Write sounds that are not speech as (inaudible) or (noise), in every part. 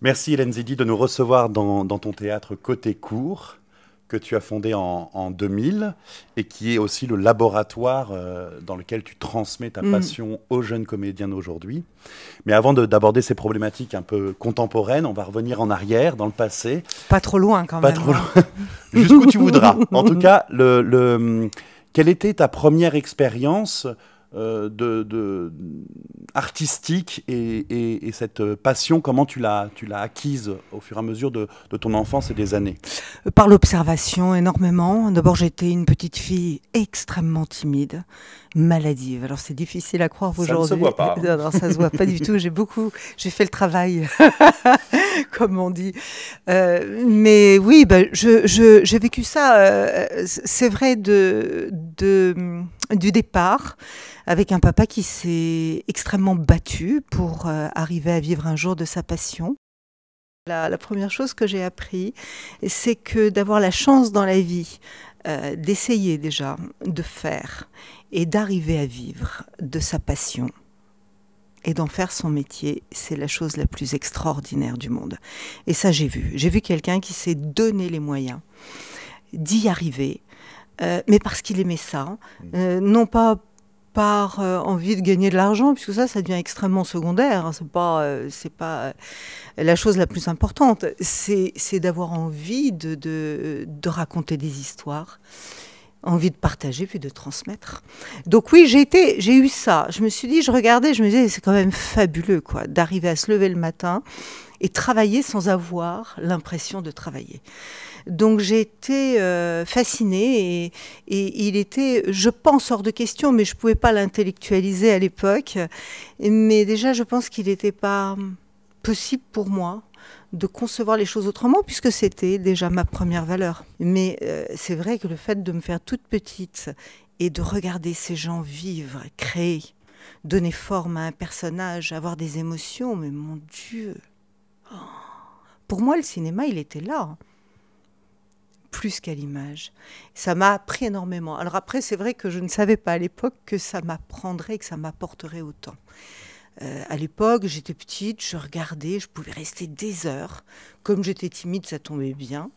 Merci Hélène Zidi de nous recevoir dans, ton théâtre Côté Court, que tu as fondé en, 2000 et qui est aussi le laboratoire euh, dans lequel tu transmets ta mm. passion aux jeunes comédiens d'aujourd'hui. Mais avant d'aborder ces problématiques un peu contemporaines, on va revenir en arrière, dans le passé. Pas trop loin quand même. Pas trop hein. loin. (laughs) Jusqu'où tu voudras. En tout (laughs) cas, le, quelle était ta première expérience euh, de, artistique et, cette passion, comment tu l'as, tu l'as acquise au fur et à mesure de, de ton enfance et des années Par l'observation énormément. D'abord, j'étais une petite fille extrêmement timide maladive. Alors c'est difficile à croire aujourd'hui. Ça ne se voit pas. (laughs) ça se voit pas du (laughs) tout. J'ai beaucoup, j'ai fait le travail, (laughs) comme on dit. Euh, mais oui, bah, j'ai vécu ça. Euh, c'est vrai de, de, du départ avec un papa qui s'est extrêmement battu pour euh, arriver à vivre un jour de sa passion. La, la première chose que j'ai appris, c'est que d'avoir la chance dans la vie d'essayer déjà, de faire, et d'arriver à vivre de sa passion et d'en faire son métier, c'est la chose la plus extraordinaire du monde. Et ça, j'ai vu. J'ai vu quelqu'un qui s'est donné les moyens d'y arriver, euh, mais parce qu'il aimait ça, euh, non pas par euh, envie de gagner de l'argent, puisque ça, ça devient extrêmement secondaire. Ce hein. C'est pas, c'est pas la chose la plus importante. C'est, d'avoir envie de, de, de, raconter des histoires envie de partager puis de transmettre. Donc oui, j'ai j'ai eu ça. Je me suis dit, je regardais, je me disais, c'est quand même fabuleux quoi, d'arriver à se lever le matin et travailler sans avoir l'impression de travailler. Donc j'ai été euh, fascinée et, et, il était, je pense, hors de question, mais je pouvais pas l'intellectualiser à l'époque. Mais déjà, je pense qu'il n'était pas possible pour moi de concevoir les choses autrement puisque c'était déjà ma première valeur. Mais euh, c'est vrai que le fait de me faire toute petite et de regarder ces gens vivre, créer, donner forme à un personnage, avoir des émotions, mais mon Dieu. Pour moi, le cinéma, il était là hein. plus qu'à l'image. Ça m'a appris énormément. Alors après, c'est vrai que je ne savais pas à l'époque que ça m'apprendrait, que ça m'apporterait autant. Euh, à l'époque, j'étais petite, je regardais, je pouvais rester des heures. Comme j'étais timide, ça tombait bien.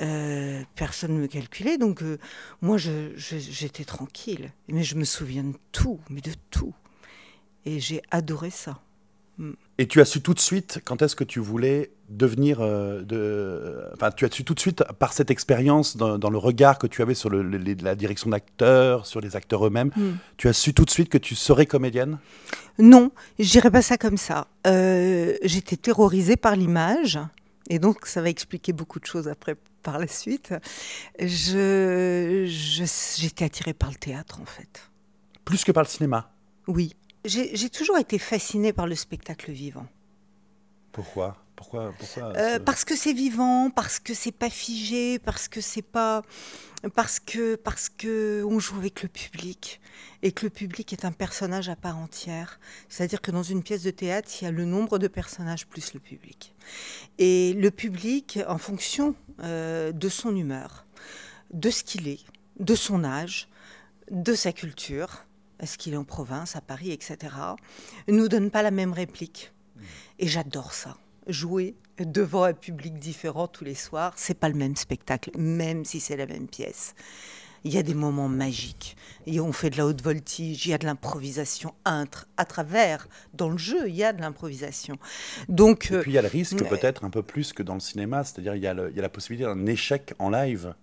Euh, personne ne me calculait, donc euh, moi j'étais tranquille. Mais je me souviens de tout, mais de tout. Et j'ai adoré ça. Mm. Et tu as su tout de suite quand est-ce que tu voulais devenir euh, Enfin, tu as su tout de suite par cette expérience dans, le regard que tu avais sur la direction d'acteurs, sur les acteurs eux-mêmes. Mm. Tu as su tout de suite que tu serais comédienne. Non, j'irai pas ça comme ça. Euh, j'étais terrorisée par l'image, et donc ça va expliquer beaucoup de choses après par la suite. J'étais je, attirée par le théâtre en fait. Plus que par le cinéma. Oui j'ai toujours été fascinée par le spectacle vivant. Pourquoi euh, euh, Parce que c'est vivant, parce que c'est pas figé, parce que c'est pas, parce que parce que on joue avec le public et que le public est un personnage à part entière. C'est-à-dire que dans une pièce de théâtre, il y a le nombre de personnages plus le public et le public en fonction euh, de son humeur, de ce qu'il est, de son âge, de sa culture, est-ce qu'il est en province, à Paris, etc., nous donne pas la même réplique. Mmh. Et j'adore ça. Jouer devant un public différent tous les soirs, c'est pas le même spectacle, même si c'est la même pièce. Il y a des moments magiques. Et on fait de la haute voltige, il y a de l'improvisation entre, à travers, dans le jeu, il y a de l'improvisation. Donc, Et puis il y a le risque euh, peut-être un peu plus que dans le cinéma, c'est-à-dire il, il y a la possibilité d'un échec en live.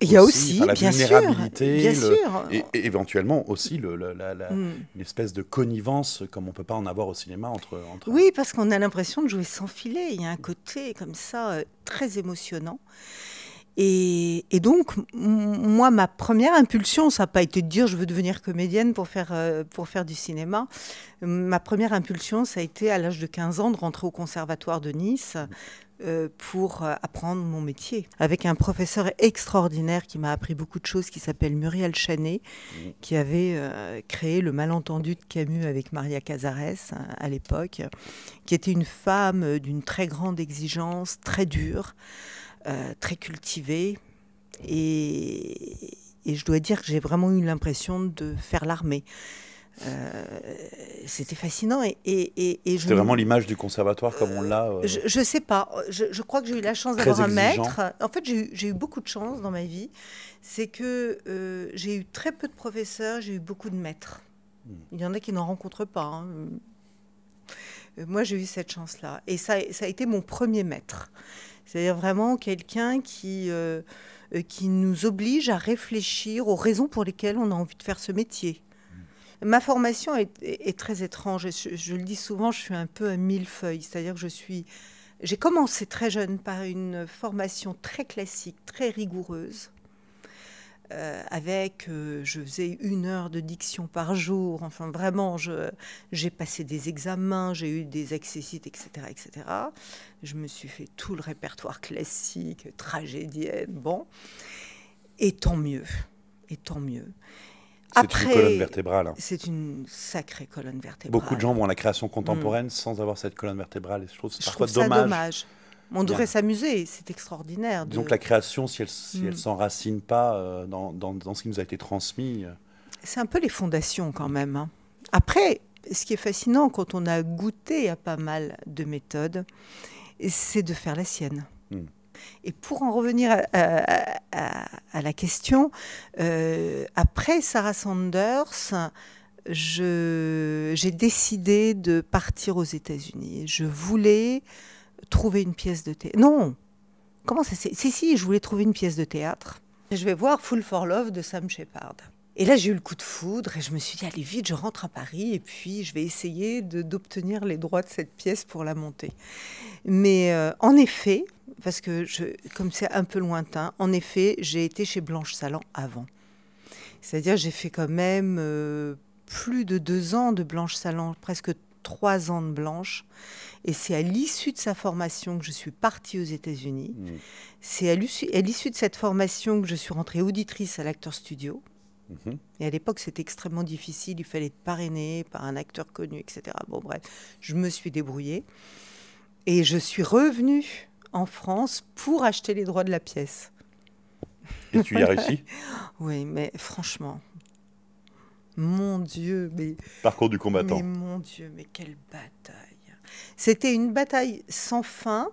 Il y a aussi, la bien vulnérabilité, sûr, Et, éventuellement aussi le, hmm. une espèce de connivence comme on peut pas en avoir au cinéma entre. entre... Oui, parce qu'on a l'impression de jouer sans filet. Il y a un côté comme ça euh, très émotionnant. Et, donc, moi, ma première impulsion, ça n'a pas été de dire je veux devenir comédienne pour faire, euh, pour faire du cinéma. Ma première impulsion, ça a été à l'âge de 15 ans de rentrer au conservatoire de Nice euh, pour euh, apprendre mon métier. Avec un professeur extraordinaire qui m'a appris beaucoup de choses, qui s'appelle Muriel Chanet, qui avait créé le malentendu de Camus avec Maria Cazares à l'époque, qui était une femme d'une très grande exigence, très dure. Euh, très cultivé, Et, et, je dois dire que j'ai vraiment eu l'impression de faire l'armée. Euh, c'était fascinant. Et, et, et c'était vraiment l'image du conservatoire comme on l'a. Euh, je ne sais pas. Je, je crois que j'ai eu la chance d'avoir un maître. En fait, j'ai eu, beaucoup de chance dans ma vie. C'est que j'ai eu très peu de professeurs, j'ai eu beaucoup de maîtres. Hmm. Il y en a qui n'en rencontrent pas. Hein. Euh, moi, j'ai eu cette chance-là. Et ça, ça a été mon premier maître. C'est-à-dire vraiment quelqu'un qui, euh, euh, qui nous oblige à réfléchir aux raisons pour lesquelles on a envie de faire ce métier. Mm. Ma formation est, très étrange. Je, je, le dis souvent, je suis un peu un millefeuille. C'est-à-dire que je suis. J'ai commencé très jeune par une formation très classique, très rigoureuse, euh, avec, euh, je faisais une heure de diction par jour, enfin vraiment, j'ai passé des examens, j'ai eu des accessites, etc., etc. Je me suis fait tout le répertoire classique, tragédienne, bon, et tant mieux, et tant mieux. C'est une colonne vertébrale. Hein. C'est une sacrée colonne vertébrale. Beaucoup de gens vont à la création contemporaine mm. sans avoir cette colonne vertébrale. Et je trouve, je parfois trouve ça dommage. On devrait s'amuser, c'est extraordinaire. De... Donc la création, si elle si hmm. s'enracine pas euh, dans, dans, dans, ce qui nous a été transmis. Euh, c'est un peu les fondations quand même. Hein. Après, ce qui est fascinant quand on a goûté à pas mal de méthodes, c'est de faire la sienne. Hmm. Et pour en revenir à, la question, euh, après Sarah Sanders, j'ai décidé de partir aux États-Unis. Je voulais trouver une pièce de théâtre. Non Comment ça c'est Si, si, je voulais trouver une pièce de théâtre. je vais voir Full for Love de Sam Shepard. Et là, j'ai eu le coup de foudre et je me suis dit, allez vite, je rentre à Paris et puis je vais essayer d'obtenir les droits de cette pièce pour la monter. Mais euh, en effet, parce que comme c'est un peu lointain, en effet, j'ai été chez Blanche Salan avant. C'est-à-dire, j'ai fait quand même euh, plus de deux ans de Blanche Salan, presque trois ans de blanche. Et c'est à l'issue de sa formation que je suis partie aux États-Unis. Mmh. C'est à l'issue de cette formation que je suis rentrée auditrice à l'acteur studio. Mmh. Et à l'époque, c'était extrêmement difficile. Il fallait être parrainé par un acteur connu, etc. Bon, bref, je me suis débrouillée. Et je suis revenue en France pour acheter les droits de la pièce. Et tu y as réussi (laughs) Oui, mais franchement, mon Dieu, mais. Parcours du combattant. mon Dieu, mais quelle bataille. C'était une bataille sans fin,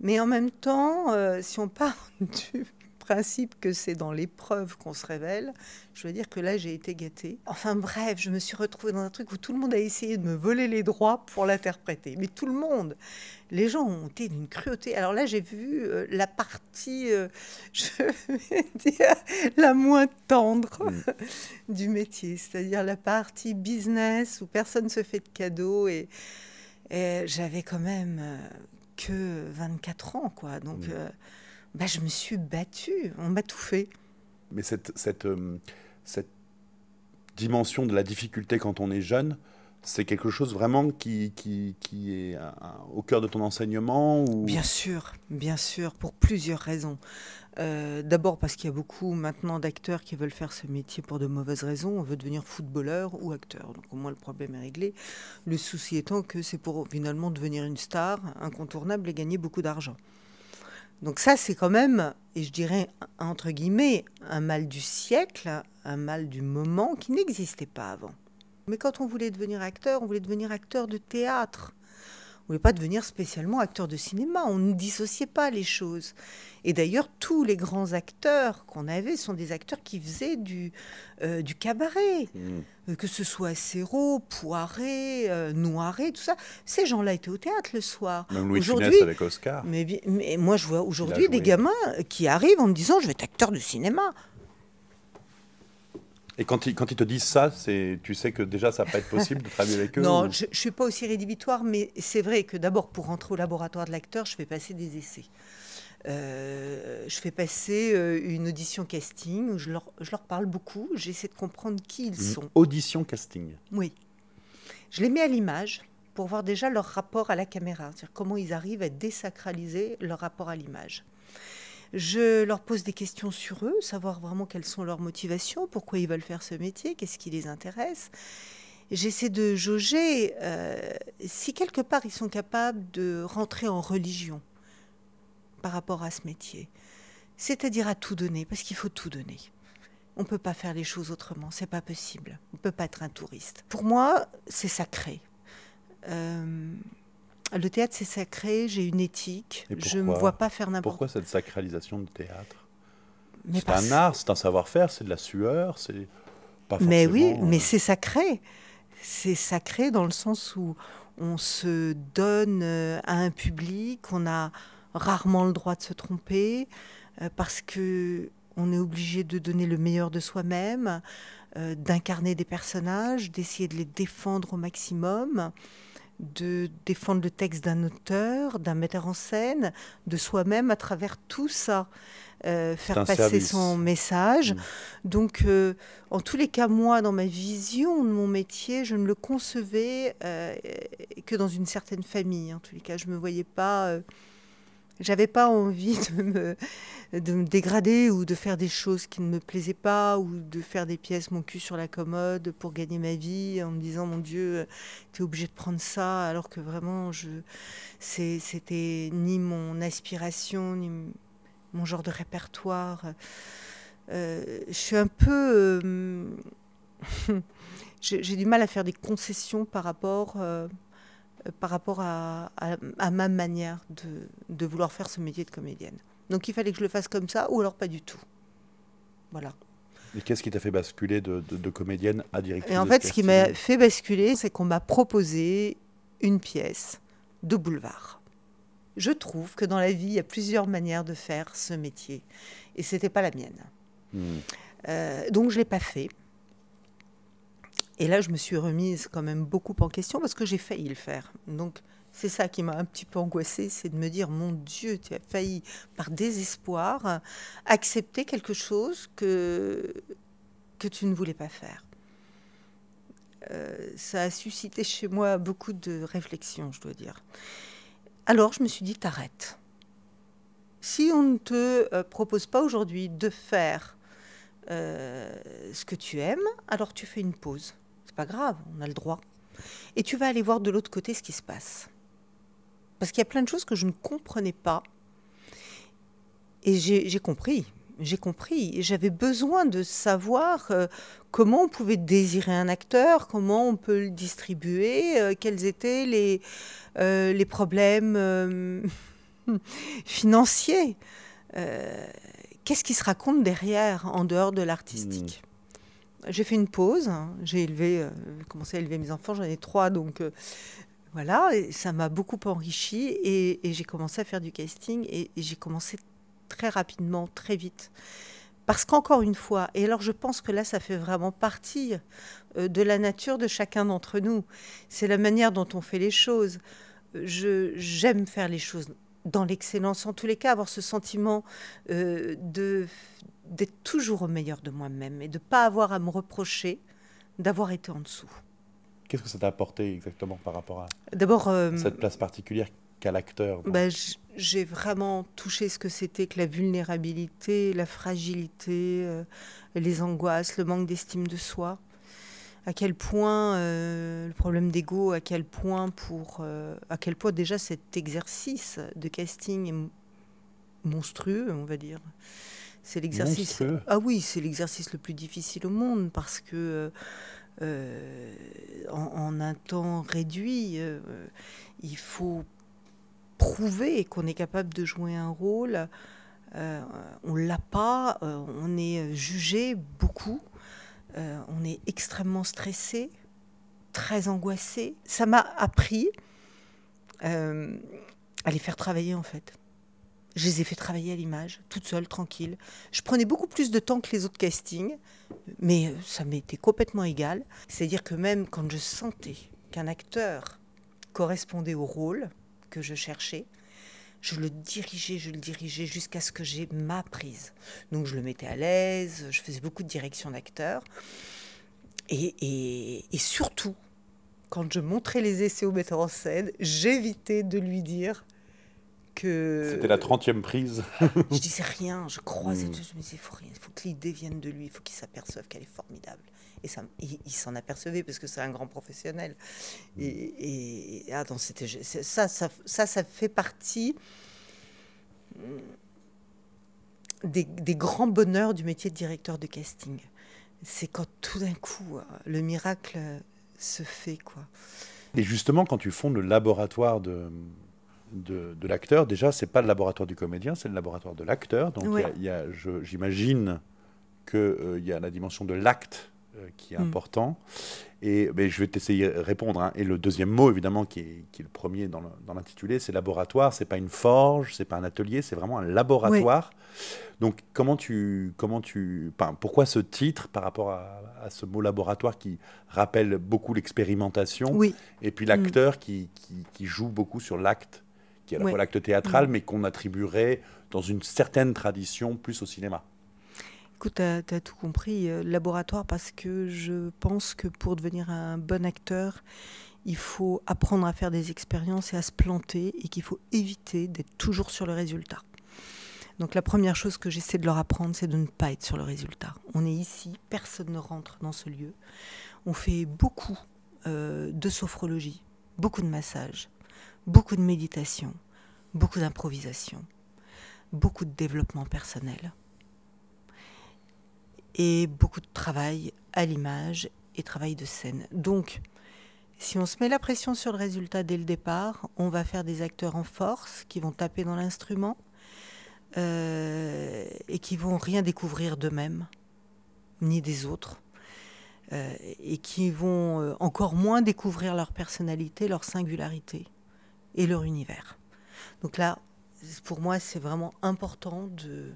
mais en même temps, euh, si on parle (laughs) du, principe que c'est dans l'épreuve qu'on se révèle, je veux dire que là, j'ai été gâtée. Enfin bref, je me suis retrouvée dans un truc où tout le monde a essayé de me voler les droits pour l'interpréter. Mais tout le monde, les gens ont été d'une cruauté. Alors là, j'ai vu euh, la partie, euh, (laughs) je vais dire, la moins tendre mm. (laughs) du métier, c'est-à-dire la partie business où personne se fait de cadeaux. Et, j'avais quand même euh, que 24 ans, quoi. Donc. Mm. Bah, je me suis battue, on m'a tout fait. Mais cette, cette, euh, cette dimension de la difficulté quand on est jeune, c'est quelque chose vraiment qui, qui, qui est au cœur de ton enseignement ou... Bien sûr, bien sûr, pour plusieurs raisons. Euh, d'abord parce qu'il y a beaucoup maintenant d'acteurs qui veulent faire ce métier pour de mauvaises raisons. On veut devenir footballeur ou acteur. Donc au moins le problème est réglé. Le souci étant que c'est pour finalement devenir une star incontournable et gagner beaucoup d'argent. Donc ça, c'est quand même, et je dirais entre guillemets, un mal du siècle, un mal du moment qui n'existait pas avant. Mais quand on voulait devenir acteur, on voulait devenir acteur de théâtre. On ne voulait pas devenir spécialement acteur de cinéma. On ne dissociait pas les choses. Et d'ailleurs, tous les grands acteurs qu'on avait sont des acteurs qui faisaient du, euh, cabaret. Mmh. Euh, que ce soit Serrault, Poiré, euh, noiré, tout ça. Ces gens-là étaient au théâtre le soir. Même Louis avec Oscar. Mais, mais moi, je vois aujourd'hui des hein. gamins qui arrivent en me disant « je vais être acteur de cinéma ». Et quand ils, quand te disent ça, tu sais que déjà ça va pas être possible de travailler avec (laughs) eux Non, je ne suis pas aussi rédhibitoire, mais c'est vrai que d'abord pour rentrer au laboratoire de l'acteur, je fais passer des essais. Euh, je fais passer euh, une audition casting où je leur, je leur parle beaucoup, j'essaie de comprendre qui ils sont. audition casting Oui. Je les mets à l'image pour voir déjà leur rapport à la caméra, c'est-à-dire comment ils arrivent à désacraliser leur rapport à l'image. Je leur pose des questions sur eux, savoir vraiment quelles sont leurs motivations, pourquoi ils veulent faire ce métier, qu'est-ce qui les intéresse. J'essaie de jauger euh, si quelque part ils sont capables de rentrer en religion par rapport à ce métier, c'est-à-dire à tout donner, parce qu'il faut tout donner. On ne peut pas faire les choses autrement, c'est pas possible. On ne peut pas être un touriste. Pour moi, c'est sacré. Euh, le théâtre, c'est sacré, j'ai une éthique, je ne me vois pas faire n'importe quoi. Pourquoi cette sacralisation du théâtre C'est un art, c'est un savoir-faire, c'est de la sueur, c'est pas forcément... Mais oui, euh, mais c'est sacré. C'est sacré dans le sens où on se donne euh, à un public, on a rarement le droit de se tromper, euh, parce que on est obligé de donner le meilleur de soi-même, d'incarner des personnages, d'essayer de les défendre au maximum de défendre le texte d'un auteur, d'un metteur en scène, de soi-même à travers tout ça. Euh, faire passer son message. Mm. Donc, euh, en tous les cas, moi, dans ma vision de mon métier, je ne le concevais euh, que dans une certaine famille. En tous les cas, je ne me voyais pas j'avais pas envie de me, dégrader ou de faire des choses qui ne me plaisaient pas ou de faire des pièces mon cul sur la commode pour gagner ma vie en me disant mon Dieu, tu es obligé de prendre ça alors que vraiment je c'était ni mon aspiration ni mon genre de répertoire. Euh, je suis un peu euh, (laughs) j'ai du mal à faire des concessions par rapport euh, euh, par rapport à, ma manière de, vouloir faire ce métier de comédienne. Donc il fallait que je le fasse comme ça ou alors pas du tout. Voilà. Et qu'est-ce qui t'a fait basculer de, comédienne à directrice Et en fait, ce qui m'a fait basculer, c'est qu'on m'a proposé une pièce de boulevard. Je trouve que dans la vie, il y a plusieurs manières de faire ce métier. Et ce n'était pas la mienne. Hmm. Euh, donc je ne l'ai pas fait. Et là, je me suis remise quand même beaucoup en question parce que j'ai failli le faire. Donc, c'est ça qui m'a un petit peu angoissée, c'est de me dire, mon Dieu, tu as failli, par désespoir, accepter quelque chose que, que tu ne voulais pas faire. Euh, ça a suscité chez moi beaucoup de réflexions, je dois dire. Alors, je me suis dit, t'arrêtes. Si on ne te euh, propose pas aujourd'hui de faire euh, ce que tu aimes, alors tu fais une pause pas grave, on a le droit. Et tu vas aller voir de l'autre côté ce qui se passe. Parce qu'il y a plein de choses que je ne comprenais pas. Et j'ai compris, j'ai compris. J'avais besoin de savoir euh, comment on pouvait désirer un acteur, comment on peut le distribuer, euh, quels étaient les, euh, problèmes (laughs) financiers. Qu'est-ce qui se raconte derrière, en dehors de l'artistique hmm j'ai fait une pause. Hein. J'ai élevé, euh, commencé à élever mes enfants. J'en ai trois, donc euh, voilà. Et ça m'a beaucoup enrichi et, j'ai commencé à faire du casting et, j'ai commencé très rapidement, très vite. Parce qu'encore une fois, et alors je pense que là, ça fait vraiment partie euh, de la nature de chacun d'entre nous. C'est la manière dont on fait les choses. J'aime faire les choses dans l'excellence, en tous les cas, avoir ce sentiment de, d'être toujours au meilleur de moi-même et de ne pas avoir à me reprocher d'avoir été en dessous. Qu'est-ce que ça t'a apporté exactement par rapport à D'abord, euh, cette place particulière qu'a l'acteur bah, J'ai vraiment touché ce que c'était que la vulnérabilité, la fragilité, euh, les angoisses, le manque d'estime de soi. À quel point euh, le problème d'ego, à quel point pour, à quel point déjà cet exercice de casting est monstrueux, on va dire. C'est l'exercice. Ah oui, c'est l'exercice le plus difficile au monde parce que euh, euh, en, un temps réduit, euh, il faut prouver qu'on est capable de jouer un rôle. On on l'a pas, on est jugé beaucoup, on est extrêmement stressé, très angoissé. Ça m'a appris à les faire travailler en fait. Je les ai fait travailler à l'image, toute seule, tranquille. Je prenais beaucoup plus de temps que les autres castings, mais euh, ça m'était complètement égal. C'est-à-dire que même quand je sentais qu'un acteur correspondait au rôle que je cherchais, je le dirigeais, je le dirigeais jusqu'à ce que j'ai ma prise. Donc je le mettais à l'aise, je faisais beaucoup de direction d'acteurs. Et, et, surtout, quand je montrais les essais au metteur en scène, j'évitais de lui dire c'était la 30e prise. (laughs) je disais rien, je croisais tout, hmm. je me disais, il faut, faut que l'idée vienne de lui, il faut qu'il s'aperçoive qu'elle est formidable. Et ça, il, s'en apercevait parce que c'est un grand professionnel. Hmm. Et, et ah c'était ça, ça, ça, fait partie hmm, des, grands bonheurs du métier de directeur de casting. C'est quand tout d'un coup euh, le miracle se fait, quoi. Et justement, quand tu fondes le laboratoire de, de, l'acteur, déjà, c'est pas le laboratoire du comédien, c'est le laboratoire de l'acteur. Donc, j'imagine qu'il euh, y a la dimension de l'acte euh, qui est mm. important. Et mais je vais t'essayer de répondre. Hein. Et le deuxième mot, évidemment, qui est, le premier dans l'intitulé, c'est laboratoire. C'est pas une forge, c'est pas un atelier, c'est vraiment un laboratoire. Donc, comment tu, comment tu, pourquoi ce titre par rapport à, ce mot laboratoire qui rappelle beaucoup l'expérimentation, et puis l'acteur mm. qui, joue beaucoup sur l'acte qui est à la fois l'acte théâtral, mais qu'on attribuerait dans une certaine tradition plus au cinéma. Écoute, tu as, tout compris, euh, laboratoire, parce que je pense que pour devenir un bon acteur, il faut apprendre à faire des expériences et à se planter, et qu'il faut éviter d'être toujours sur le résultat. Donc la première chose que j'essaie de leur apprendre, c'est de ne pas être sur le résultat. On est ici, personne ne rentre dans ce lieu. On fait beaucoup euh, de sophrologie, beaucoup de massages, beaucoup de méditation, beaucoup d'improvisation, beaucoup de développement personnel et beaucoup de travail à l'image et travail de scène. Donc, si on se met la pression sur le résultat dès le départ, on va faire des acteurs en force qui vont taper dans l'instrument euh, et qui vont rien découvrir d'eux-mêmes ni des autres euh, et qui vont euh, encore moins découvrir leur personnalité, leur singularité et leur univers. Donc là, pour moi, c'est vraiment important de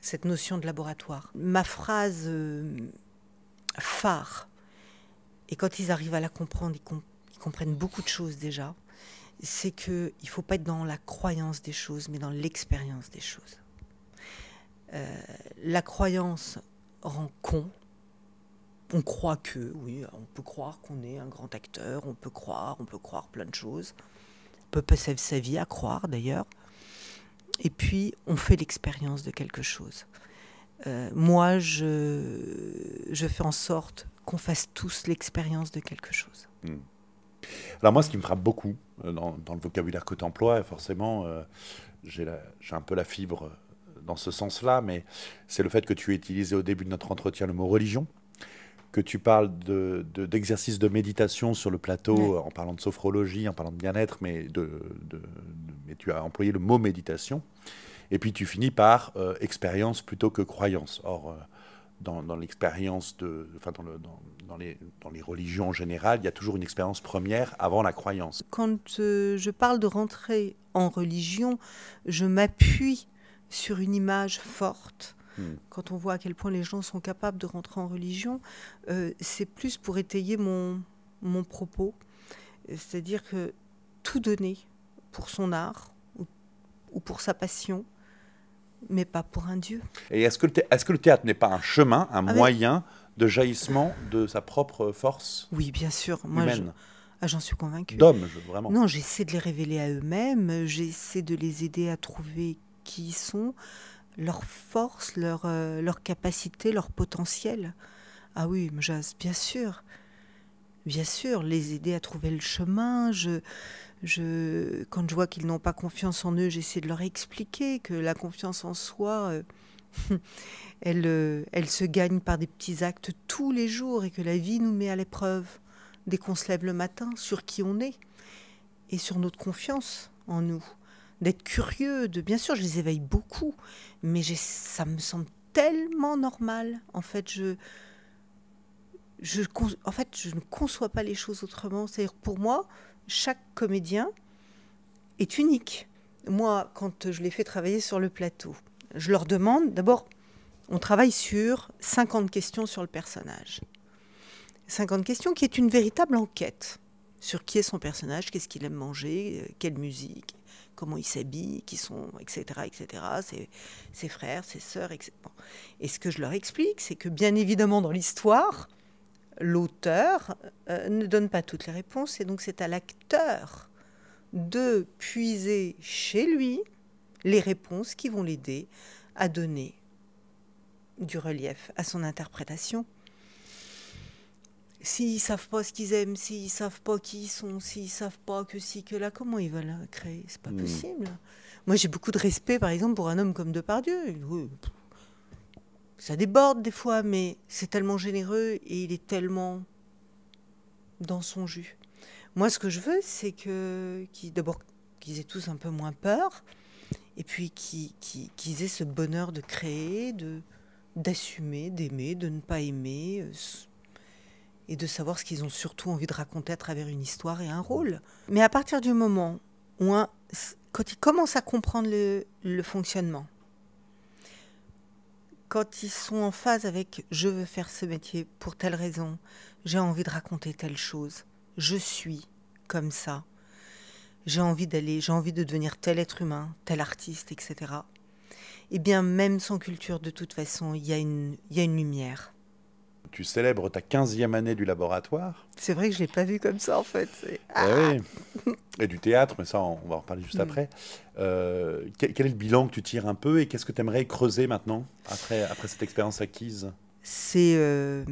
cette notion de laboratoire. Ma phrase euh, phare, et quand ils arrivent à la comprendre, ils, comprennent beaucoup de choses déjà, c'est qu'il ne faut pas être dans la croyance des choses, mais dans l'expérience des choses. Euh, la croyance rend con. On croit que, oui, on peut croire qu'on est un grand acteur, on peut croire, on peut croire plein de choses peut passer sa vie à croire d'ailleurs. Et puis, on fait l'expérience de quelque chose. Euh, moi, je, je fais en sorte qu'on fasse tous l'expérience de quelque chose. Hmm. Alors moi, ce qui me frappe beaucoup euh, dans, le vocabulaire que tu emploies, forcément, euh, j'ai un peu la fibre dans ce sens-là, mais c'est le fait que tu aies utilisé au début de notre entretien le mot religion que tu parles d'exercices de, méditation sur le plateau, en parlant de sophrologie, en parlant de bien-être, mais, de, mais tu as employé le mot méditation. Et puis tu finis par euh, expérience plutôt que croyance. Or, euh, dans, l'expérience dans, les, religions en général, il y a toujours une expérience première avant la croyance. Quand euh, je parle de rentrer en religion, je m'appuie sur une image forte Hmm. Quand on voit à quel point les gens sont capables de rentrer en religion, euh, c'est plus pour étayer mon, mon propos. Euh, c'est-à-dire que tout donner pour son art ou, pour sa passion, mais pas pour un Dieu. Et est-ce que, le théâtre n'est pas un chemin, un moyen de jaillissement de sa propre force Oui, bien sûr. Moi, ah, j'en suis convaincue. D'hommes, vraiment. Non, j'essaie de les révéler à eux-mêmes, j'essaie de les aider à trouver qui ils sont leur force, leur, euh, leur capacité, leur potentiel. Ah oui, Mjaz, bien sûr. Bien sûr, les aider à trouver le chemin. Je, je, quand je vois qu'ils n'ont pas confiance en eux, j'essaie de leur expliquer que la confiance en soi, euh, (laughs) elle, euh, elle se gagne par des petits actes tous les jours et que la vie nous met à l'épreuve dès qu'on se lève le matin sur qui on est et sur notre confiance en nous d'être curieux, de bien sûr, je les éveille beaucoup, mais ça me semble tellement normal. En fait, je, je, en fait, je ne conçois pas les choses autrement. C'est-à-dire, pour moi, chaque comédien est unique. Moi, quand je les fais travailler sur le plateau, je leur demande d'abord, on travaille sur 50 questions sur le personnage. 50 questions qui est une véritable enquête sur qui est son personnage, qu'est-ce qu'il aime manger, euh, quelle musique, comment ils s'habillent, qui sont, etc., etc., ses, frères, ses sœurs, etc. Et ce que je leur explique, c'est que bien évidemment, dans l'histoire, l'auteur euh, ne donne pas toutes les réponses, et donc c'est à l'acteur de puiser chez lui les réponses qui vont l'aider à donner du relief à son interprétation. S'ils savent pas ce qu'ils aiment, s'ils savent pas qui ils sont, s'ils savent pas que si, que là, comment ils veulent créer C'est pas hmm. possible. Moi, j'ai beaucoup de respect, par exemple, pour un homme comme Depardieu. Ça déborde des fois, mais c'est tellement généreux et il est tellement dans son jus. Moi, ce que je veux, c'est que d'abord qu'ils aient tous un peu moins peur, et puis qu'ils aient ce bonheur de créer, de d'assumer, d'aimer, de ne pas aimer, euh, et de savoir ce qu'ils ont surtout envie de raconter à travers une histoire et un rôle. Mais à partir du moment où quand ils commencent à comprendre le, fonctionnement, quand ils sont en phase avec je veux faire ce métier pour telle raison, j'ai envie de raconter telle chose, je suis comme ça, j'ai envie d'aller, j'ai envie de devenir tel être humain, tel artiste, etc. et eh bien, même sans culture, de toute façon, il y a une lumière tu célèbres ta 15e année du laboratoire. C'est vrai que je ne l'ai pas vu comme ça en fait. Eh ah et, du théâtre, mais ça on, va en reparler juste hmm. après. Euh, quel, est le bilan que tu tires un peu et qu'est-ce que tu aimerais creuser maintenant après, après cette expérience acquise C'est euh,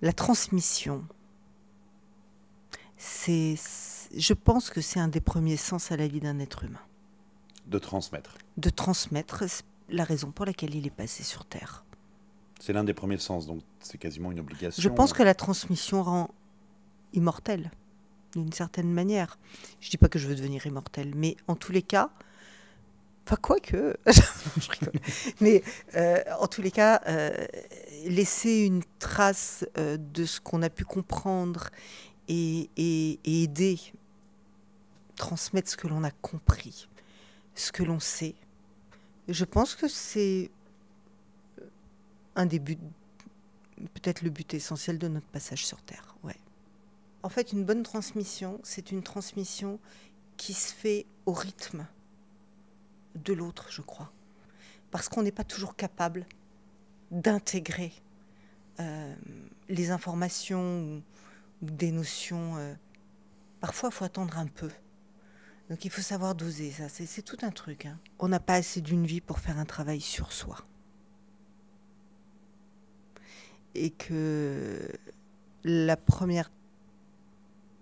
la transmission. C'est, je pense que c'est un des premiers sens à la vie d'un être humain. De transmettre. De transmettre la raison pour laquelle il est passé sur Terre. C'est l'un des premiers sens, donc c'est quasiment une obligation. Je pense que la transmission rend immortel, d'une certaine manière. Je ne dis pas que je veux devenir immortel, mais en tous les cas, enfin quoi que, (laughs) je rigole. mais euh, en tous les cas, euh, laisser une trace euh, de ce qu'on a pu comprendre et aider, transmettre ce que l'on a compris, ce que l'on sait. Je pense que c'est un des buts, peut-être le but essentiel de notre passage sur Terre. Ouais. En fait, une bonne transmission, c'est une transmission qui se fait au rythme de l'autre, je crois. Parce qu'on n'est pas toujours capable d'intégrer euh, les informations ou, des notions. Euh. parfois, il faut attendre un peu. Donc il faut savoir doser ça, c'est tout un truc. Hein. On n'a pas assez d'une vie pour faire un travail sur soi et que la première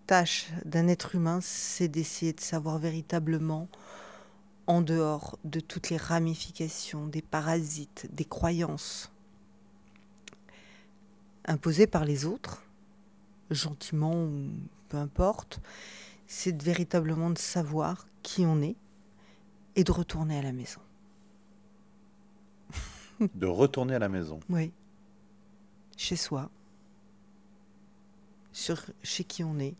tâche d'un être humain, c'est d'essayer de savoir véritablement, en dehors de toutes les ramifications des parasites, des croyances imposées par les autres, gentiment ou peu importe, c'est véritablement de savoir qui on est et de retourner à la maison. de retourner à la maison. Oui chez soi, sur chez qui on est,